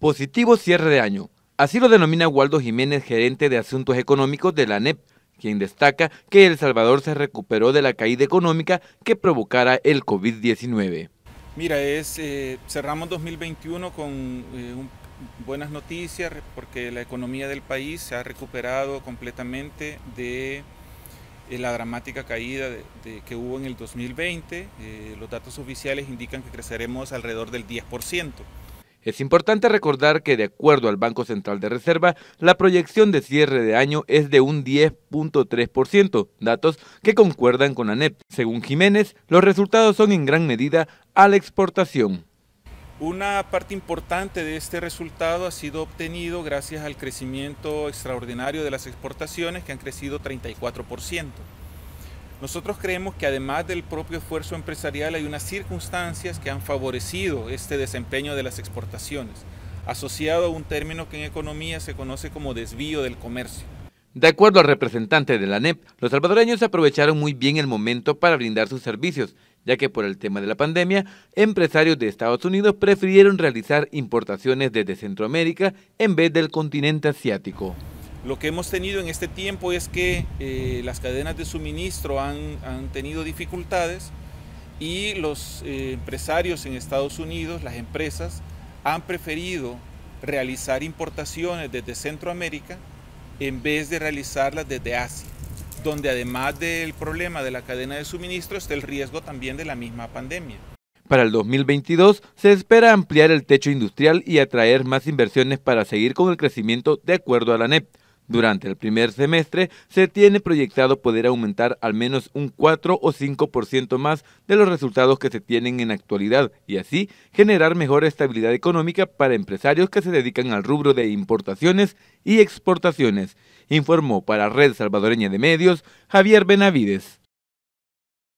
Positivo cierre de año. Así lo denomina Waldo Jiménez, gerente de asuntos económicos de la ANEP, quien destaca que El Salvador se recuperó de la caída económica que provocara el COVID-19. Mira, eh, cerramos 2021 con eh, buenas noticias porque la economía del país se ha recuperado completamente de eh, la dramática caída que hubo en el 2020. los datos oficiales indican que creceremos alrededor del 10%. Es importante recordar que de acuerdo al Banco Central de Reserva, la proyección de cierre de año es de un 10.3%, datos que concuerdan con ANEP. Según Jiménez, los resultados son en gran medida a la exportación. Una parte importante de este resultado ha sido obtenido gracias al crecimiento extraordinario de las exportaciones que han crecido 34%. Nosotros creemos que además del propio esfuerzo empresarial hay unas circunstancias que han favorecido este desempeño de las exportaciones, asociado a un término que en economía se conoce como desvío del comercio. De acuerdo al representante de la NEP, los salvadoreños aprovecharon muy bien el momento para brindar sus servicios, ya que por el tema de la pandemia, empresarios de Estados Unidos prefirieron realizar importaciones desde Centroamérica en vez del continente asiático. Lo que hemos tenido en este tiempo es que eh, las cadenas de suministro han, tenido dificultades y los eh, empresarios en Estados Unidos, las empresas, han preferido realizar importaciones desde Centroamérica en vez de realizarlas desde Asia, donde además del problema de la cadena de suministro está el riesgo también de la misma pandemia. Para el 2022 se espera ampliar el techo industrial y atraer más inversiones para seguir con el crecimiento de acuerdo a la NEP. Durante el primer semestre se tiene proyectado poder aumentar al menos un 4 o 5% más de los resultados que se tienen en actualidad y así generar mejor estabilidad económica para empresarios que se dedican al rubro de importaciones y exportaciones, informó para Red Salvadoreña de Medios Javier Benavides.